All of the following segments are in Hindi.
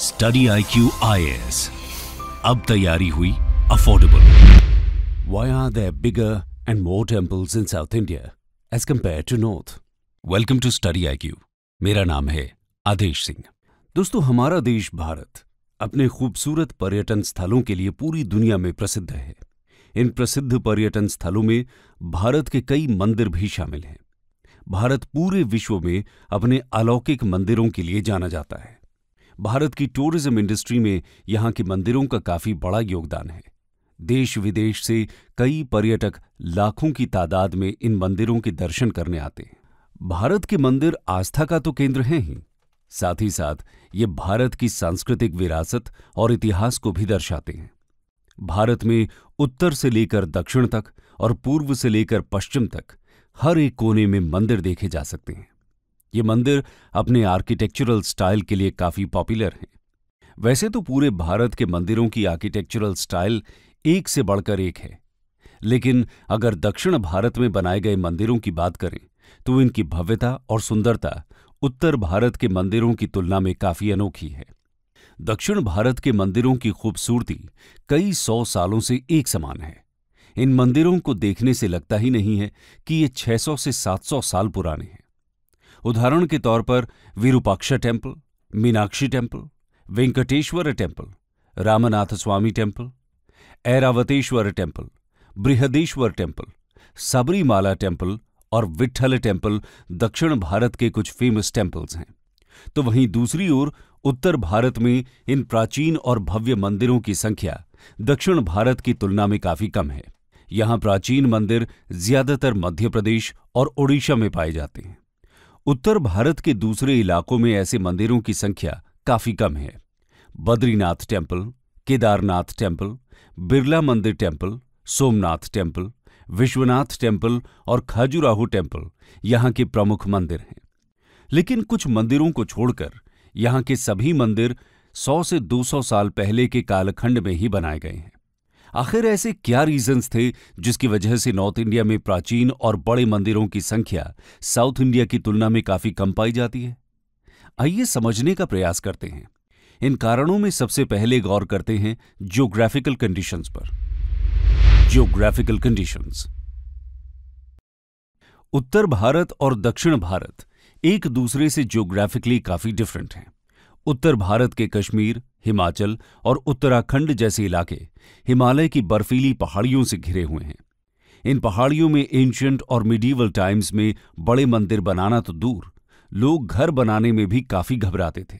study I Q I S अब तैयारी हुई affordable why are the bigger and more temples in south India as compare to north welcome to study I Q मेरा नाम है आदेश सिंह दोस्तों हमारा देश भारत अपने खूबसूरत पर्यटन स्थलों के लिए पूरी दुनिया में प्रसिद्ध है इन प्रसिद्ध पर्यटन स्थलों में भारत के कई मंदिर भी शामिल हैं भारत पूरे विश्व में अपने अलौकिक मंदिरों के लिए जाना जाता है भारत की टूरिज्म इंडस्ट्री में यहाँ के मंदिरों का काफी बड़ा योगदान है देश विदेश से कई पर्यटक लाखों की तादाद में इन मंदिरों के दर्शन करने आते हैं भारत के मंदिर आस्था का तो केंद्र हैं ही साथ ही साथ ये भारत की सांस्कृतिक विरासत और इतिहास को भी दर्शाते हैं भारत में उत्तर से लेकर दक्षिण तक और पूर्व से लेकर पश्चिम तक हर एक कोने में मंदिर देखे जा सकते हैं ये मंदिर अपने आर्किटेक्चुरल स्टाइल के लिए काफ़ी पॉपुलर हैं वैसे तो पूरे भारत के मंदिरों की आर्किटेक्चुरल स्टाइल एक से बढ़कर एक है लेकिन अगर दक्षिण भारत में बनाए गए मंदिरों की बात करें तो इनकी भव्यता और सुंदरता उत्तर भारत के मंदिरों की तुलना में काफ़ी अनोखी है दक्षिण भारत के मंदिरों की खूबसूरती कई सौ सालों से एक समान है इन मंदिरों को देखने से लगता ही नहीं है कि ये 600 से 700 साल पुराने हैं उदाहरण के तौर पर Virupaksha temple Meenakshi temple Venkateswara temple Ramanatha Swamy temple Airavatesvara temple Brihadeeswara temple Sabarimala temple और विठ्ठल टेम्पल दक्षिण भारत के कुछ फेमस टेम्पल्स हैं तो वहीं दूसरी ओर उत्तर भारत में इन प्राचीन और भव्य मंदिरों की संख्या दक्षिण भारत की तुलना में काफी कम है यहां प्राचीन मंदिर ज्यादातर मध्य प्रदेश और ओडिशा में पाए जाते हैं उत्तर भारत के दूसरे इलाकों में ऐसे मंदिरों की संख्या काफी कम है Badrinath temple Kedarnath temple Birla Mandir temple Somnath temple Vishwanath temple और खाजुराहो टेम्पल यहाँ के प्रमुख मंदिर हैं लेकिन कुछ मंदिरों को छोड़कर यहाँ के सभी मंदिर 100 से 200 साल पहले के कालखंड में ही बनाए गए हैं आखिर ऐसे क्या रीजंस थे जिसकी वजह से नॉर्थ इंडिया में प्राचीन और बड़े मंदिरों की संख्या साउथ इंडिया की तुलना में काफी कम पाई जाती है आइए समझने का प्रयास करते हैं इन कारणों में सबसे पहले गौर करते हैं ज्योग्राफिकल कंडीशंस पर ज्योग्राफिकल कंडीशंस उत्तर भारत और दक्षिण भारत एक दूसरे से ज्योग्राफिकली काफी डिफरेंट हैं उत्तर भारत के कश्मीर हिमाचल और उत्तराखंड जैसे इलाके हिमालय की बर्फीली पहाड़ियों से घिरे हुए हैं इन पहाड़ियों में एंशियंट और मिडीवल टाइम्स में बड़े मंदिर बनाना तो दूर लोग घर बनाने में भी काफी घबराते थे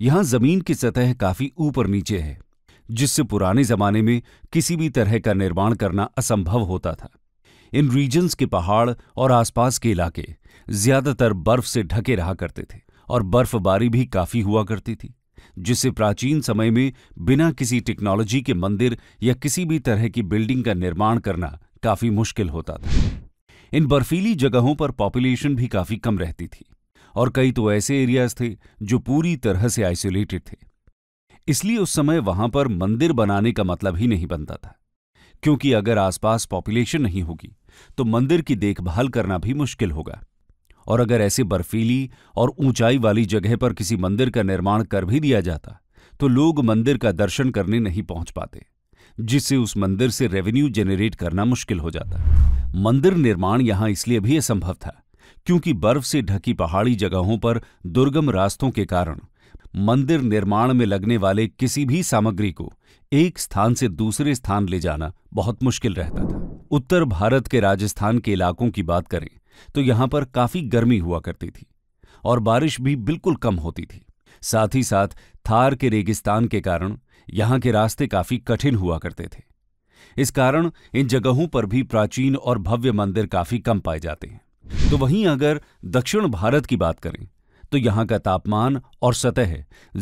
यहां जमीन की सतह काफी ऊपर नीचे है जिससे पुराने जमाने में किसी भी तरह का निर्माण करना असंभव होता था इन रीजन्स के पहाड़ और आसपास के इलाके ज्यादातर बर्फ से ढके रहा करते थे और बर्फबारी भी काफी हुआ करती थी जिससे प्राचीन समय में बिना किसी टेक्नोलॉजी के मंदिर या किसी भी तरह की बिल्डिंग का निर्माण करना काफी मुश्किल होता था इन बर्फीली जगहों पर पॉपुलेशन भी काफी कम रहती थी और कई तो ऐसे एरियाज थे जो पूरी तरह से आइसोलेटेड थे इसलिए उस समय वहां पर मंदिर बनाने का मतलब ही नहीं बनता था क्योंकि अगर आसपास पॉपुलेशन नहीं होगी तो मंदिर की देखभाल करना भी मुश्किल होगा और अगर ऐसी बर्फीली और ऊंचाई वाली जगह पर किसी मंदिर का निर्माण कर भी दिया जाता तो लोग मंदिर का दर्शन करने नहीं पहुंच पाते जिससे उस मंदिर से रेवेन्यू जनरेट करना मुश्किल हो जाता मंदिर निर्माण यहां इसलिए भी असंभव था क्योंकि बर्फ से ढकी पहाड़ी जगहों पर दुर्गम रास्तों के कारण मंदिर निर्माण में लगने वाले किसी भी सामग्री को एक स्थान से दूसरे स्थान ले जाना बहुत मुश्किल रहता था उत्तर भारत के राजस्थान के इलाकों की बात करें तो यहां पर काफी गर्मी हुआ करती थी और बारिश भी बिल्कुल कम होती थी साथ ही साथ थार के रेगिस्तान के कारण यहां के रास्ते काफी कठिन हुआ करते थे इस कारण इन जगहों पर भी प्राचीन और भव्य मंदिर काफी कम पाए जाते हैं तो वहीं अगर दक्षिण भारत की बात करें तो यहाँ का तापमान और सतह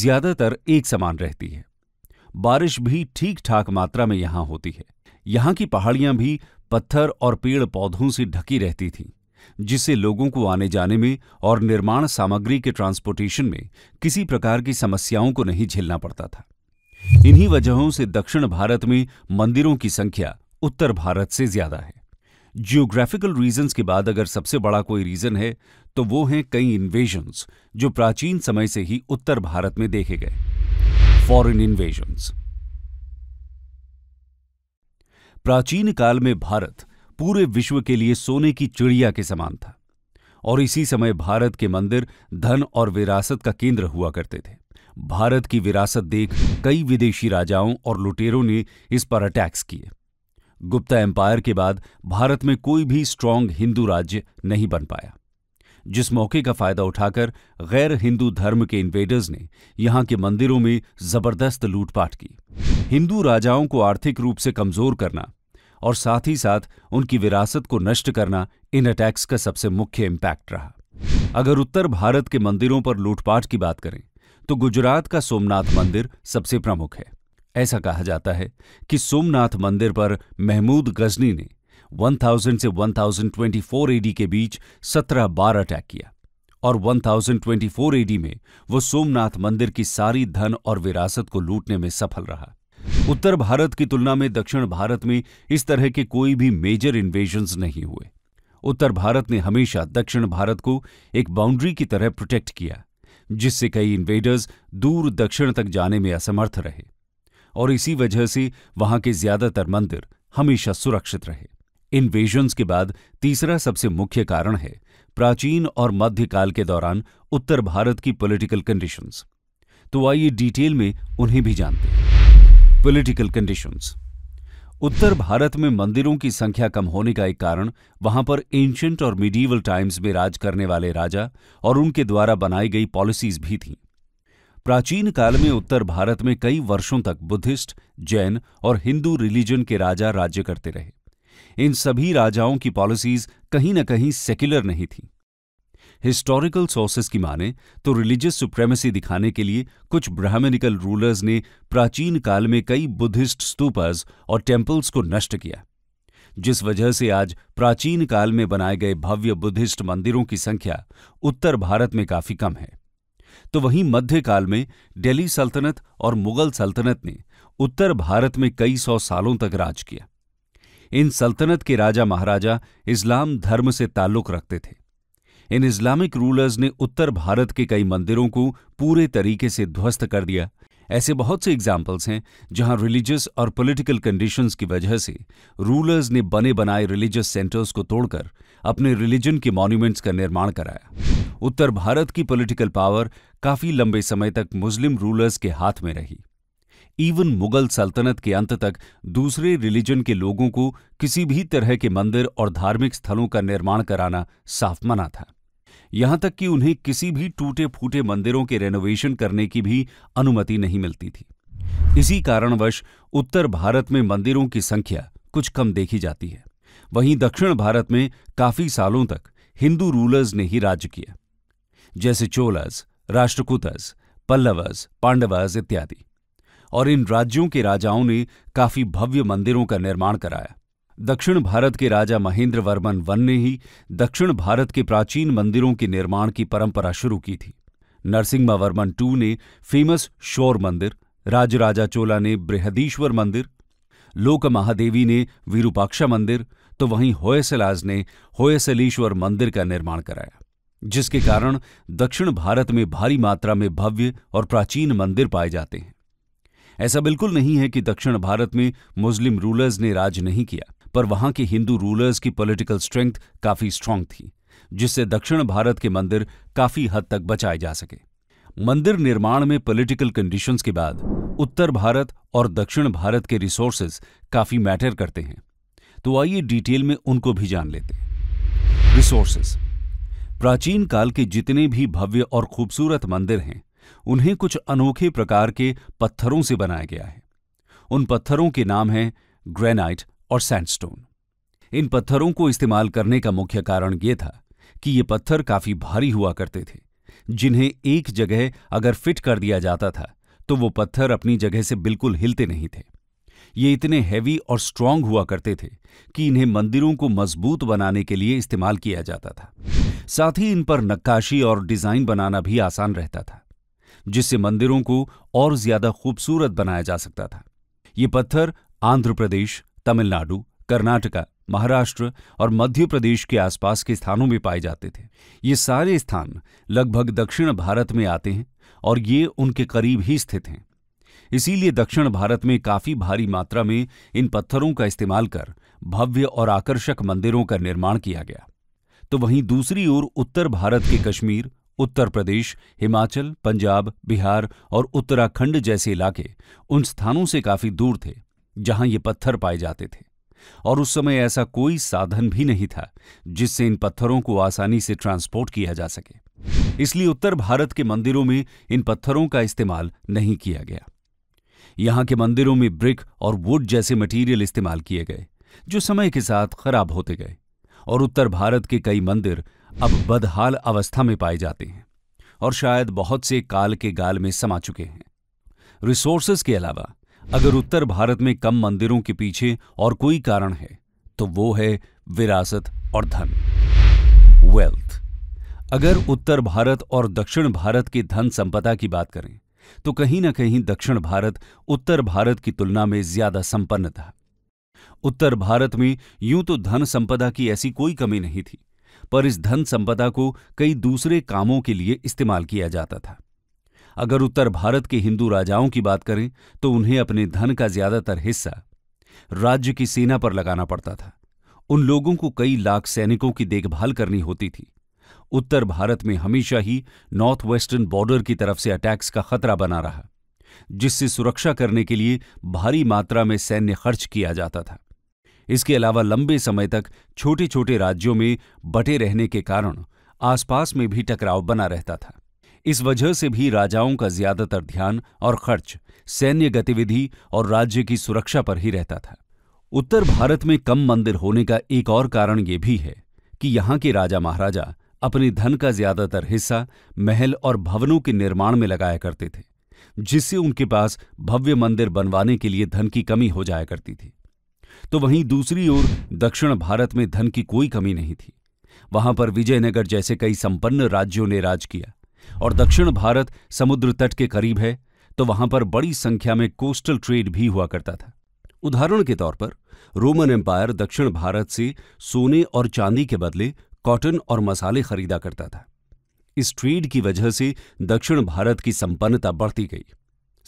ज्यादातर एक समान रहती है बारिश भी ठीक ठाक मात्रा में यहाँ होती है यहाँ की पहाड़ियाँ भी पत्थर और पेड़ पौधों से ढकी रहती थीं जिससे लोगों को आने जाने में और निर्माण सामग्री के ट्रांसपोर्टेशन में किसी प्रकार की समस्याओं को नहीं झेलना पड़ता था इन्हीं वजहों से दक्षिण भारत में मंदिरों की संख्या उत्तर भारत से ज्यादा है जियोग्राफिकल रीजंस के बाद अगर सबसे बड़ा कोई रीजन है तो वो हैं कई इन्वेजन्स जो प्राचीन समय से ही उत्तर भारत में देखे गए फॉरिन इन्वेजन्स प्राचीन काल में भारत पूरे विश्व के लिए सोने की चिड़िया के समान था और इसी समय भारत के मंदिर धन और विरासत का केंद्र हुआ करते थे भारत की विरासत देख कई विदेशी राजाओं और लुटेरों ने इस पर अटैक्स किए गुप्ता एम्पायर के बाद भारत में कोई भी स्ट्रांग हिंदू राज्य नहीं बन पाया जिस मौके का फायदा उठाकर गैर हिंदू धर्म के इन्वेडर्स ने यहाँ के मंदिरों में जबरदस्त लूटपाट की हिंदू राजाओं को आर्थिक रूप से कमजोर करना और साथ ही साथ उनकी विरासत को नष्ट करना इन अटैक्स का सबसे मुख्य इम्पैक्ट रहा अगर उत्तर भारत के मंदिरों पर लूटपाट की बात करें तो गुजरात का सोमनाथ मंदिर सबसे प्रमुख है ऐसा कहा जाता है कि सोमनाथ मंदिर पर महमूद गजनी ने 1000 से 1024 एडी के बीच 17 बार अटैक किया और 1024 एडी में वो सोमनाथ मंदिर की सारी धन और विरासत को लूटने में सफल रहा उत्तर भारत की तुलना में दक्षिण भारत में इस तरह के कोई भी मेजर इन्वेजन्स नहीं हुए उत्तर भारत ने हमेशा दक्षिण भारत को एक बाउंड्री की तरह प्रोटेक्ट किया जिससे कई इन्वेडर्स दूर दक्षिण तक जाने में असमर्थ रहे और इसी वजह से वहां के ज्यादातर मंदिर हमेशा सुरक्षित रहे इन्वेजन्स के बाद तीसरा सबसे मुख्य कारण है प्राचीन और मध्यकाल के दौरान उत्तर भारत की पॉलिटिकल कंडीशंस तो आइए डिटेल में उन्हें भी जानते हैं पॉलिटिकल कंडीशंस उत्तर भारत में मंदिरों की संख्या कम होने का एक कारण वहां पर एंशंट और मिडीवल टाइम्स में राज करने वाले राजा और उनके द्वारा बनाई गई पॉलिसीज भी थीं प्राचीन काल में उत्तर भारत में कई वर्षों तक बुद्धिस्ट जैन और हिंदू रिलीजन के राजा राज्य करते रहे इन सभी राजाओं की पॉलिसीज कहीं न कहीं सेक्युलर नहीं थीं हिस्टोरिकल सोर्सेस की माने तो रिलीजियस सुप्रेमेसी दिखाने के लिए कुछ ब्राह्मणिकल रूलर्स ने प्राचीन काल में कई बुद्धिस्ट स्तूपर्स और टेम्पल्स को नष्ट किया जिस वजह से आज प्राचीन काल में बनाए गए भव्य बुद्धिस्ट मंदिरों की संख्या उत्तर भारत में काफी कम है तो वहीं मध्यकाल में दिल्ली सल्तनत और मुगल सल्तनत ने उत्तर भारत में कई सौ सालों तक राज किया इन सल्तनत के राजा महाराजा इस्लाम धर्म से ताल्लुक रखते थे इन इस्लामिक रूलर्स ने उत्तर भारत के कई मंदिरों को पूरे तरीके से ध्वस्त कर दिया ऐसे बहुत से एग्जाम्पल्स हैं जहां रिलीजियस और पॉलिटिकल कंडीशंस की वजह से रूलर्स ने बने बनाए रिलीजियस सेंटर्स को तोड़कर अपने रिलीजन के मॉन्यूमेंट्स का निर्माण कराया उत्तर भारत की पॉलिटिकल पावर काफी लंबे समय तक मुस्लिम रूलर्स के हाथ में रही इवन मुगल सल्तनत के अंत तक दूसरे रिलीजन के लोगों को किसी भी तरह के मंदिर और धार्मिक स्थलों का निर्माण कराना साफ मना था यहां तक कि उन्हें किसी भी टूटे फूटे मंदिरों के रेनोवेशन करने की भी अनुमति नहीं मिलती थी इसी कारणवश उत्तर भारत में मंदिरों की संख्या कुछ कम देखी जाती है वहीं दक्षिण भारत में काफी सालों तक हिंदू रूलर्स ने ही राज्य किया जैसे चोलस राष्ट्रकूतस पल्लवस पांडवज इत्यादि और इन राज्यों के राजाओं ने काफी भव्य मंदिरों का निर्माण कराया दक्षिण भारत के राजा महेंद्र वर्मन वन ने ही दक्षिण भारत के प्राचीन मंदिरों के निर्माण की परंपरा शुरू की थी नरसिम्हा वर्मन टू ने फेमस शोर मंदिर राजराजा चोला ने बृहदीश्वर मंदिर लोक महादेवी ने वीरूपाक्षा मंदिर तो वहीं होयसलाज ने होयसलीश्वर मंदिर का निर्माण कराया जिसके कारण दक्षिण भारत में भारी मात्रा में भव्य और प्राचीन मंदिर पाए जाते हैं ऐसा बिल्कुल नहीं है कि दक्षिण भारत में मुस्लिम रूलर्स ने राज नहीं किया पर वहां के हिंदू रूलर्स की पॉलिटिकल स्ट्रेंथ काफी स्ट्रांग थी जिससे दक्षिण भारत के मंदिर काफी हद तक बचाए जा सके मंदिर निर्माण में पॉलिटिकल कंडीशंस के बाद उत्तर भारत और दक्षिण भारत के रिसोर्सेज काफी मैटर करते हैं तो आइए डिटेल में उनको भी जान लेते हैं रिसोर्सेज प्राचीन काल के जितने भी भव्य और खूबसूरत मंदिर हैं उन्हें कुछ अनोखे प्रकार के पत्थरों से बनाया गया है उन पत्थरों के नाम हैं ग्रेनाइट और सैंडस्टोन इन पत्थरों को इस्तेमाल करने का मुख्य कारण यह था कि ये पत्थर काफी भारी हुआ करते थे जिन्हें एक जगह अगर फिट कर दिया जाता था तो वो पत्थर अपनी जगह से बिल्कुल हिलते नहीं थे ये इतने हैवी और स्ट्रांग हुआ करते थे कि इन्हें मंदिरों को मजबूत बनाने के लिए इस्तेमाल किया जाता था साथ ही इन पर नक्काशी और डिजाइन बनाना भी आसान रहता था जिससे मंदिरों को और ज्यादा खूबसूरत बनाया जा सकता था ये पत्थर आंध्र प्रदेश तमिलनाडु कर्नाटका महाराष्ट्र और मध्य प्रदेश के आसपास के स्थानों में पाए जाते थे ये सारे स्थान लगभग दक्षिण भारत में आते हैं और ये उनके करीब ही स्थित हैं इसीलिए दक्षिण भारत में काफी भारी मात्रा में इन पत्थरों का इस्तेमाल कर भव्य और आकर्षक मंदिरों का निर्माण किया गया तो वहीं दूसरी ओर उत्तर भारत के कश्मीर उत्तर प्रदेश हिमाचल पंजाब बिहार और उत्तराखंड जैसे इलाके उन स्थानों से काफी दूर थे जहां ये पत्थर पाए जाते थे और उस समय ऐसा कोई साधन भी नहीं था जिससे इन पत्थरों को आसानी से ट्रांसपोर्ट किया जा सके इसलिए उत्तर भारत के मंदिरों में इन पत्थरों का इस्तेमाल नहीं किया गया यहां के मंदिरों में ब्रिक और वुड जैसे मटेरियल इस्तेमाल किए गए जो समय के साथ खराब होते गए और उत्तर भारत के कई मंदिर अब बदहाल अवस्था में पाए जाते हैं और शायद बहुत से काल के गाल में समा चुके हैं रिसोर्सेज के अलावा अगर उत्तर भारत में कम मंदिरों के पीछे और कोई कारण है तो वो है विरासत और धन वेल्थ अगर उत्तर भारत और दक्षिण भारत की धन संपदा की बात करें तो कहीं ना कहीं दक्षिण भारत उत्तर भारत की तुलना में ज्यादा संपन्न था उत्तर भारत में यूं तो धन संपदा की ऐसी कोई कमी नहीं थी पर इस धन संपदा को कई दूसरे कामों के लिए इस्तेमाल किया जाता था अगर उत्तर भारत के हिंदू राजाओं की बात करें तो उन्हें अपने धन का ज्यादातर हिस्सा राज्य की सेना पर लगाना पड़ता था उन लोगों को कई लाख सैनिकों की देखभाल करनी होती थी उत्तर भारत में हमेशा ही नॉर्थ वेस्टर्न बॉर्डर की तरफ से अटैक्स का खतरा बना रहा जिससे सुरक्षा करने के लिए भारी मात्रा में सैन्य खर्च किया जाता था इसके अलावा लंबे समय तक छोटे छोटे राज्यों में बटे रहने के कारण आसपास में भी टकराव बना रहता था इस वजह से भी राजाओं का ज्यादातर ध्यान और खर्च सैन्य गतिविधि और राज्य की सुरक्षा पर ही रहता था उत्तर भारत में कम मंदिर होने का एक और कारण ये भी है कि यहाँ के राजा महाराजा अपने धन का ज्यादातर हिस्सा महल और भवनों के निर्माण में लगाया करते थे जिससे उनके पास भव्य मंदिर बनवाने के लिए धन की कमी हो जाया करती थी तो वहीं दूसरी ओर दक्षिण भारत में धन की कोई कमी नहीं थी वहां पर विजयनगर जैसे कई संपन्न राज्यों ने राज किया और दक्षिण भारत समुद्र तट के करीब है तो वहां पर बड़ी संख्या में कोस्टल ट्रेड भी हुआ करता था उदाहरण के तौर पर रोमन एम्पायर दक्षिण भारत से सोने और चांदी के बदले कॉटन और मसाले खरीदा करता था इस ट्रेड की वजह से दक्षिण भारत की संपन्नता बढ़ती गई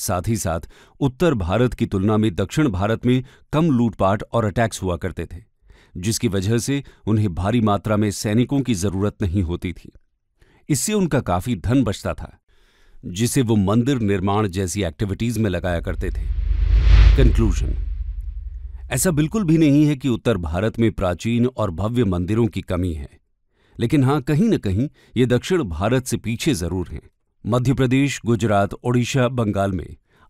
साथ ही साथ उत्तर भारत की तुलना में दक्षिण भारत में कम लूटपाट और अटैक्स हुआ करते थे जिसकी वजह से उन्हें भारी मात्रा में सैनिकों की जरूरत नहीं होती थी इससे उनका काफी धन बचता था जिसे वो मंदिर निर्माण जैसी एक्टिविटीज में लगाया करते थे कंक्लूजन ऐसा बिल्कुल भी नहीं है कि उत्तर भारत में प्राचीन और भव्य मंदिरों की कमी है लेकिन हां कहीं न कहीं ये दक्षिण भारत से पीछे जरूर हैं मध्य प्रदेश गुजरात ओडिशा बंगाल में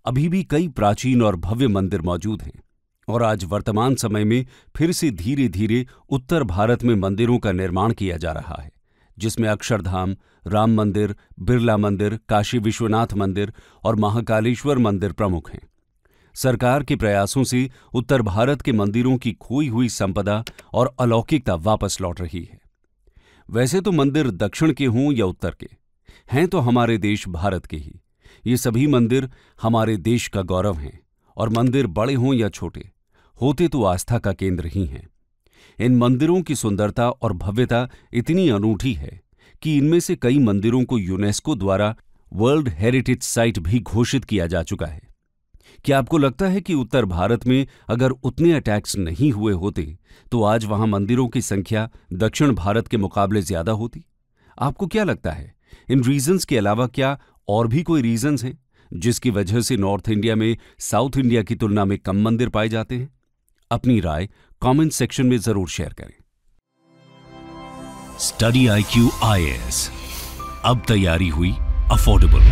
अभी भी कई प्राचीन और भव्य मंदिर मौजूद हैं और आज वर्तमान समय में फिर से धीरे धीरे उत्तर भारत में मंदिरों का निर्माण किया जा रहा है जिसमें अक्षरधाम राम मंदिर बिरला मंदिर काशी विश्वनाथ मंदिर और महाकालेश्वर मंदिर प्रमुख हैं सरकार के प्रयासों से उत्तर भारत के मंदिरों की खोई हुई संपदा और अलौकिकता वापस लौट रही है वैसे तो मंदिर दक्षिण के हों या उत्तर के हैं तो हमारे देश भारत के ही ये सभी मंदिर हमारे देश का गौरव हैं और मंदिर बड़े हों या छोटे होते तो आस्था का केंद्र ही हैं इन मंदिरों की सुंदरता और भव्यता इतनी अनूठी है कि इनमें से कई मंदिरों को यूनेस्को द्वारा वर्ल्ड हेरिटेज साइट भी घोषित किया जा चुका है क्या आपको लगता है कि उत्तर भारत में अगर उतने अटैक्स नहीं हुए होते तो आज वहां मंदिरों की संख्या दक्षिण भारत के मुकाबले ज्यादा होती आपको क्या लगता है इन रीजंस के अलावा क्या और भी कोई रीजंस हैं जिसकी वजह से नॉर्थ इंडिया में साउथ इंडिया की तुलना में कम मंदिर पाए जाते हैं अपनी राय कमेंट सेक्शन में जरूर शेयर करें स्टडी आई क्यू आई अब तैयारी हुई अफोर्डेबल